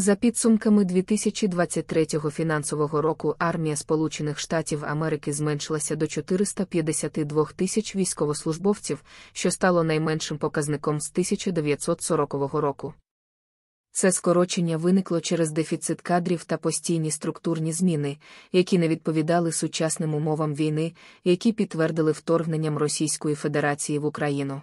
За підсумками 2023 фінансового року армія Сполучених Штатів Америки зменшилася до 452 тисяч військовослужбовців, що стало найменшим показником з 1940 року. Це скорочення виникло через дефіцит кадрів та постійні структурні зміни, які не відповідали сучасним умовам війни, які підтвердили вторгненням Російської Федерації в Україну.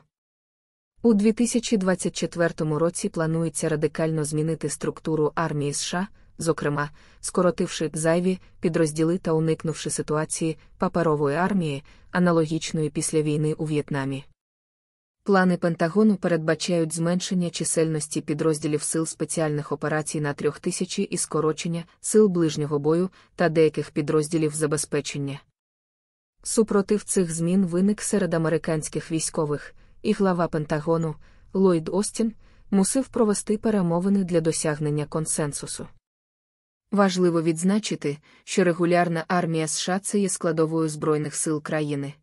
У 2024 році планується радикально змінити структуру армії США, зокрема, скоротивши зайві підрозділи та уникнувши ситуації паперової армії, аналогічної після війни у В'єтнамі. Плани Пентагону передбачають зменшення чисельності підрозділів сил спеціальних операцій на тисячі і скорочення сил ближнього бою та деяких підрозділів забезпечення. Супротив цих змін виник серед американських військових і глава Пентагону Ллойд Остін мусив провести перемовини для досягнення консенсусу. Важливо відзначити, що регулярна армія США це є складовою Збройних сил країни.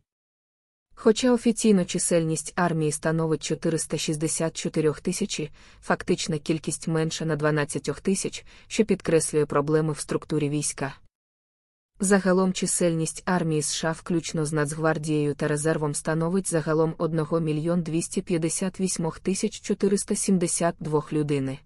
Хоча офіційно чисельність армії становить 464 тисячі, фактична кількість менша на 12 тисяч, що підкреслює проблеми в структурі війська. Загалом чисельність армії США, включно з Нацгвардією та резервом, становить загалом 1 мільйон 258 тисяч 472 людини.